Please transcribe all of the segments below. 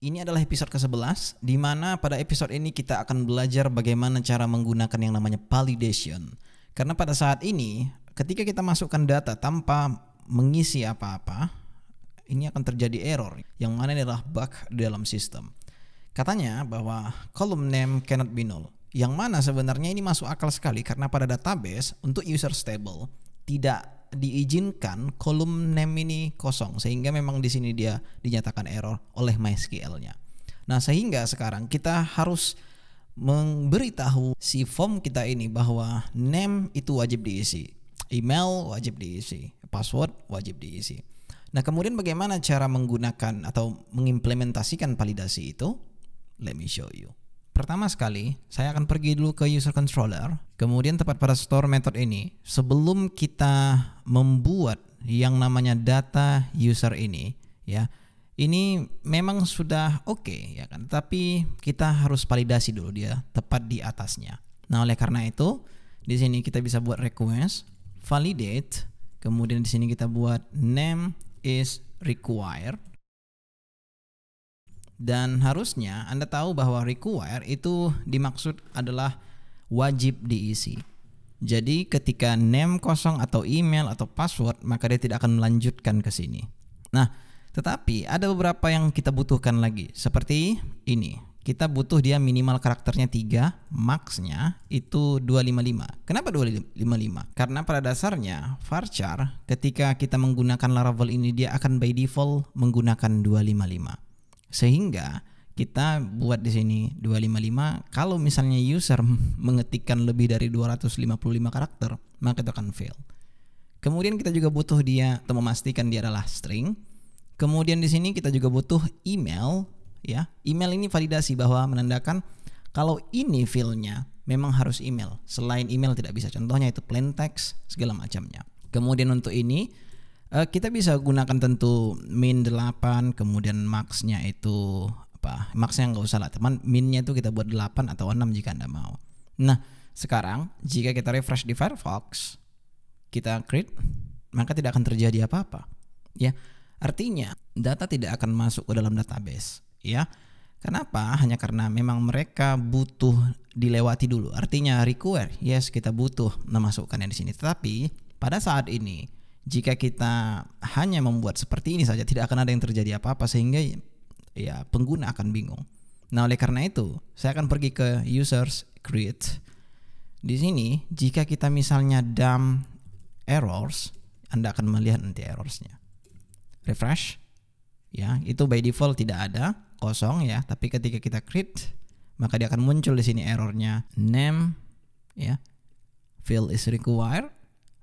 Ini adalah episode ke-11 di mana pada episode ini kita akan belajar bagaimana cara menggunakan yang namanya validation. Karena pada saat ini ketika kita masukkan data tanpa mengisi apa-apa, ini akan terjadi error yang mana adalah bug dalam sistem. Katanya bahwa column name cannot be null. Yang mana sebenarnya ini masuk akal sekali karena pada database untuk user stable tidak diizinkan kolom name ini kosong sehingga memang di sini dia dinyatakan error oleh MySQL-nya. Nah, sehingga sekarang kita harus memberitahu si form kita ini bahwa name itu wajib diisi, email wajib diisi, password wajib diisi. Nah, kemudian bagaimana cara menggunakan atau mengimplementasikan validasi itu? Let me show you. Pertama sekali, saya akan pergi dulu ke user controller, kemudian tepat pada store method ini. Sebelum kita membuat yang namanya data user ini, ya, ini memang sudah oke okay, ya kan, tapi kita harus validasi dulu dia tepat di atasnya. Nah, oleh karena itu, di sini kita bisa buat request, validate, kemudian di sini kita buat name is required dan harusnya Anda tahu bahwa require itu dimaksud adalah wajib diisi. Jadi ketika name kosong atau email atau password maka dia tidak akan melanjutkan ke sini. Nah, tetapi ada beberapa yang kita butuhkan lagi seperti ini. Kita butuh dia minimal karakternya 3, maxnya itu 255. Kenapa 255? Karena pada dasarnya varchar ketika kita menggunakan Laravel ini dia akan by default menggunakan 255. Sehingga kita buat di sini 255 kalau misalnya user mengetikkan lebih dari 255 karakter maka itu akan fail. Kemudian kita juga butuh dia atau memastikan dia adalah string. Kemudian di sini kita juga butuh email ya. Email ini validasi bahwa menandakan kalau ini fieldnya memang harus email. Selain email tidak bisa. Contohnya itu plain text segala macamnya. Kemudian untuk ini uh, kita bisa gunakan tentu min 8 kemudian maxnya itu apa maxnya nggak usah lah teman minnya itu kita buat 8 atau 6 jika anda mau nah sekarang jika kita refresh di Firefox kita create maka tidak akan terjadi apa-apa ya artinya data tidak akan masuk ke dalam database ya Kenapa? Hanya karena memang mereka butuh dilewati dulu. Artinya require, yes kita butuh memasukkan yang di sini. Tetapi pada saat ini jika kita hanya membuat seperti ini saja tidak akan ada yang terjadi apa-apa sehingga ya pengguna akan bingung. Nah, oleh karena itu, saya akan pergi ke users create. Di sini, jika kita misalnya dump errors, Anda akan melihat nanti errorsnya. Refresh. Ya, itu by default tidak ada, kosong ya, tapi ketika kita create, maka dia akan muncul di sini errornya name ya. Fill is required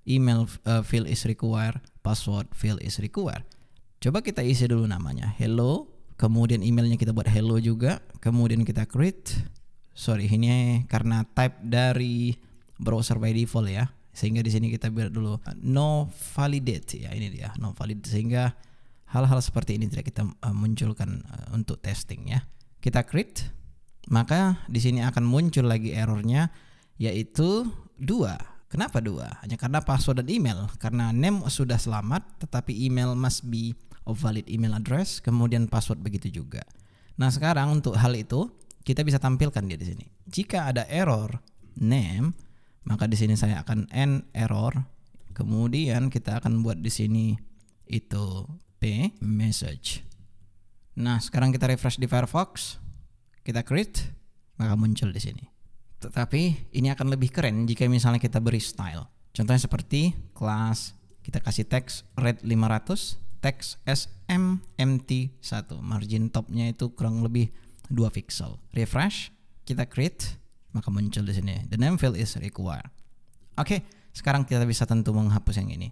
email uh, eh, field is required, password field is required. Coba kita isi dulu namanya. Hello, kemudian emailnya kita buat hello juga, kemudian kita create. Sorry, ini karena type dari browser by default ya. Sehingga di sini kita buat dulu no validate ya ini dia, no validate sehingga hal-hal seperti ini tidak kita uh, munculkan eh, untuk testing ya. Kita create, maka di sini akan muncul lagi errornya yaitu dua Kenapa dua? Hanya karena password dan email. Karena name sudah selamat, tetapi email must be a valid email address. Kemudian password begitu juga. Nah sekarang untuk hal itu kita bisa tampilkan dia di sini. Jika ada error name, maka di sini saya akan n error. Kemudian kita akan buat di sini itu p message. Nah sekarang kita refresh di Firefox, kita create, maka muncul di sini. Tetapi ini akan lebih keren jika misalnya kita beri style. Contohnya seperti kelas kita kasih teks red 500, teks SMMT1. Margin topnya itu kurang lebih 2 pixel. Refresh, kita create, maka muncul di sini. The name field is required. Oke, okay, sekarang kita bisa tentu menghapus yang ini.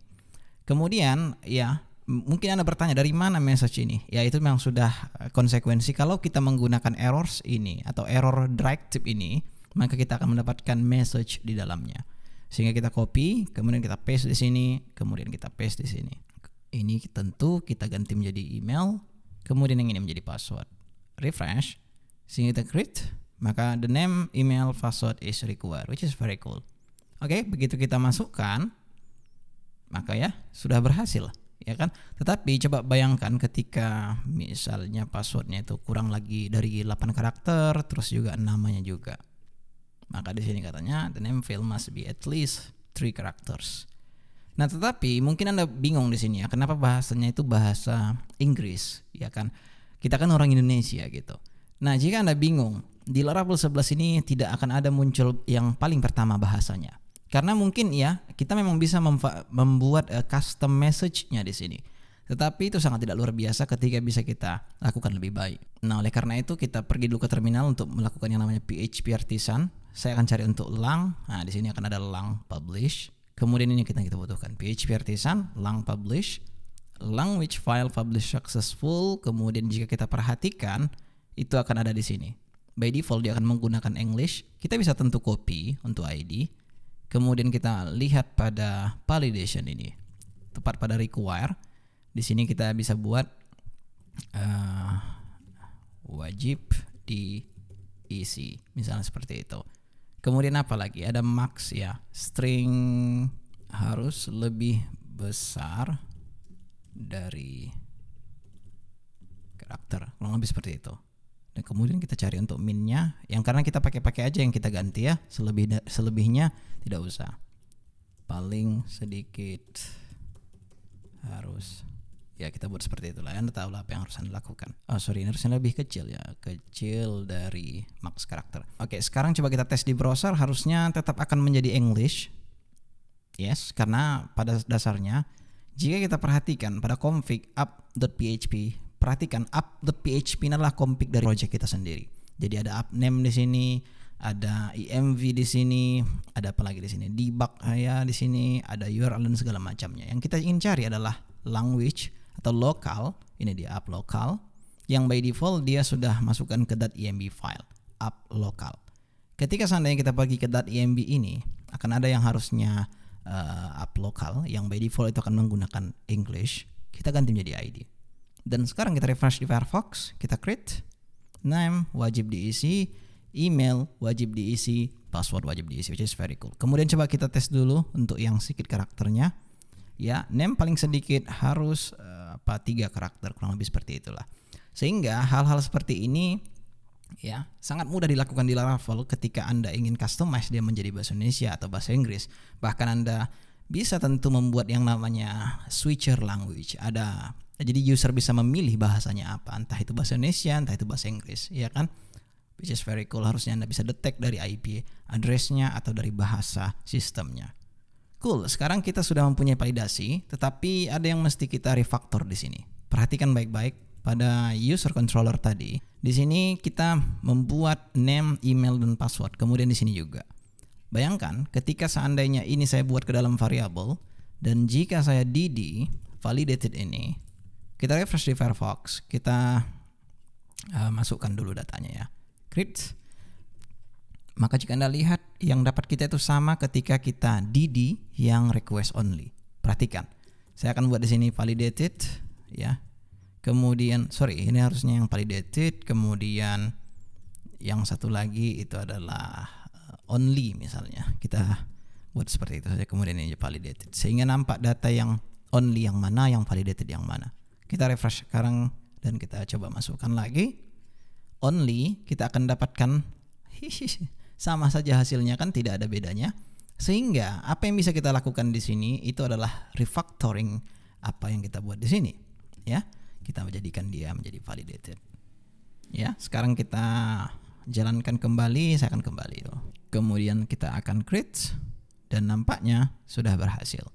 Kemudian ya mungkin Anda bertanya dari mana message ini? Ya itu memang sudah eh, konsekuensi kalau kita menggunakan errors ini atau error drag tip ini maka kita akan mendapatkan message di dalamnya. Sehingga kita copy, kemudian kita paste di sini, kemudian kita paste di sini. Ini tentu kita ganti menjadi email, kemudian yang ini menjadi password. Refresh, sehingga kita create, maka the name, email, password is required, which is very cool. Oke, okay, begitu kita masukkan, maka ya sudah berhasil ya kan tetapi coba bayangkan ketika misalnya passwordnya itu kurang lagi dari 8 karakter terus juga namanya juga maka di sini katanya the name field must be at least three characters. Nah, tetapi mungkin Anda bingung di sini ya, kenapa bahasanya itu bahasa Inggris, ya kan? Kita kan orang Indonesia gitu. Nah, jika Anda bingung, di Laravel 11 ini tidak akan ada muncul yang paling pertama bahasanya. Karena mungkin ya, kita memang bisa membuat uh, custom message-nya di sini. Tetapi itu sangat tidak luar biasa ketika bisa kita lakukan lebih baik. Nah, oleh karena itu kita pergi dulu ke terminal untuk melakukan yang namanya PHP artisan saya akan cari untuk lang. Nah, di sini akan ada lang publish. Kemudian ini kita kita butuhkan PHP artisan lang publish lang which file publish successful. Kemudian jika kita perhatikan itu akan ada di sini. By default dia akan menggunakan English. Kita bisa tentu copy untuk ID. Kemudian kita lihat pada validation ini. Tepat pada require. Di sini kita bisa buat uh, wajib isi e Misalnya seperti itu. Kemudian apa lagi? Ada max ya. String harus lebih besar dari karakter. Kurang lebih seperti itu. Dan kemudian kita cari untuk minnya yang karena kita pakai-pakai aja yang kita ganti ya. Selebih selebihnya tidak usah. Paling sedikit harus ya kita buat seperti itulah anda tahu lah apa yang harus anda lakukan oh sorry ini harusnya lebih kecil ya kecil dari max karakter oke sekarang coba kita tes di browser harusnya tetap akan menjadi English yes karena pada dasarnya jika kita perhatikan pada config up.php perhatikan up.php adalah config dari project kita sendiri jadi ada name di sini ada IMV di sini, ada apa lagi di sini? Debug ah, ya di sini, ada URL dan segala macamnya. Yang kita ingin cari adalah language atau lokal ini dia app lokal yang by default dia sudah masukkan ke .imb e file app lokal. Ketika seandainya kita pergi ke .imb e ini akan ada yang harusnya uh, eh, up lokal yang by default itu akan menggunakan English. Kita ganti menjadi ID. Dan sekarang kita refresh di Firefox, kita create name wajib diisi, email wajib diisi, password wajib diisi which is very cool. Kemudian coba kita tes dulu untuk yang sedikit karakternya. Ya, name paling sedikit harus eh, apa tiga karakter kurang lebih seperti itulah sehingga hal-hal seperti ini ya sangat mudah dilakukan di Laravel ketika anda ingin customize dia menjadi bahasa Indonesia atau bahasa Inggris bahkan anda bisa tentu membuat yang namanya switcher language ada jadi user bisa memilih bahasanya apa entah itu bahasa Indonesia entah itu bahasa Inggris ya kan which is very cool harusnya anda bisa detect dari IP addressnya atau dari bahasa sistemnya Cool, sekarang kita sudah mempunyai validasi, tetapi ada yang mesti kita refactor di sini. Perhatikan baik-baik pada user controller tadi. Di sini kita membuat name, email, dan password. Kemudian di sini juga. Bayangkan ketika seandainya ini saya buat ke dalam variabel dan jika saya dd validated ini, kita refresh di Firefox, kita uh, masukkan dulu datanya ya. Create maka jika Anda lihat yang dapat kita itu sama ketika kita DD yang request only. Perhatikan. Saya akan buat di sini validated ya. Kemudian sorry, ini harusnya yang validated, kemudian yang satu lagi itu adalah eh, only misalnya. Kita buat seperti itu saja kemudian ini validated sehingga nampak data yang only yang mana, yang validated yang mana. Kita refresh sekarang dan kita coba masukkan lagi. Only kita akan dapatkan sama saja hasilnya kan tidak ada bedanya. Sehingga apa yang bisa kita lakukan di sini itu adalah refactoring apa yang kita buat di sini, ya. Kita menjadikan dia menjadi validated. Ya, sekarang kita jalankan kembali, saya akan kembali itu. Kemudian kita akan create dan nampaknya sudah berhasil.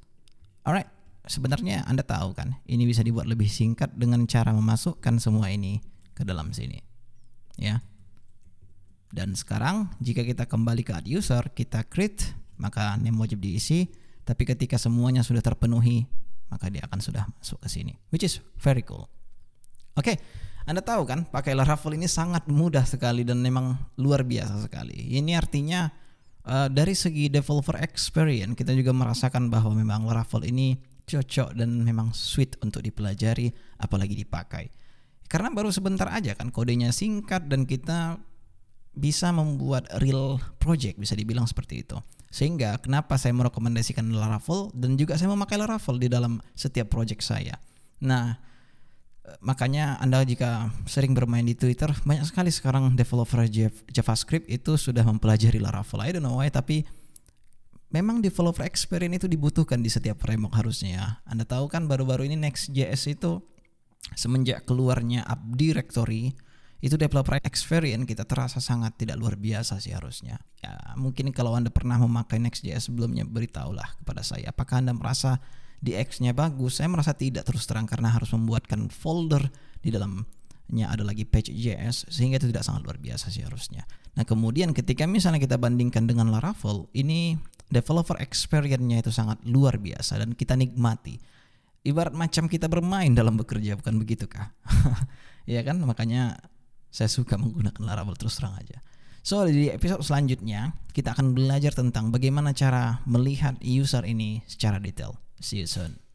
Alright, sebenarnya Anda tahu kan, ini bisa dibuat lebih singkat dengan cara memasukkan semua ini ke dalam sini. Ya. Dan sekarang jika kita kembali ke ad user, kita create, maka name wajib diisi. Tapi ketika semuanya sudah terpenuhi, maka dia akan sudah masuk ke sini, which is very cool. Oke, okay, Anda tahu kan, pakai Laravel ini sangat mudah sekali dan memang luar biasa sekali. Ini artinya uh, dari segi developer experience kita juga merasakan bahwa memang Laravel ini cocok dan memang sweet untuk dipelajari apalagi dipakai. Karena baru sebentar aja kan kodenya singkat dan kita bisa membuat real project bisa dibilang seperti itu. Sehingga kenapa saya merekomendasikan Laravel dan juga saya memakai Laravel di dalam setiap project saya. Nah, eh, makanya Anda jika sering bermain di Twitter, banyak sekali sekarang developer JavaScript itu sudah mempelajari Laravel. I don't know why, tapi memang developer experience itu dibutuhkan di setiap framework harusnya ya. Anda tahu kan baru-baru ini Next.js itu semenjak keluarnya app directory itu developer experience kita terasa sangat tidak luar biasa sih harusnya. Ya, mungkin kalau Anda pernah memakai Next.js sebelumnya beritahulah kepada saya apakah Anda merasa di x nya bagus. Saya merasa tidak terus terang karena harus membuatkan folder di dalamnya ada lagi page JS sehingga itu tidak sangat luar biasa sih harusnya. Nah, kemudian ketika misalnya kita bandingkan dengan Laravel, ini developer experience-nya itu sangat luar biasa dan kita nikmati ibarat macam kita bermain dalam bekerja bukan begitu kah? ya kan makanya saya suka menggunakan Laravel terus terang aja. So di episode selanjutnya kita akan belajar tentang bagaimana cara melihat user ini secara detail. See you soon.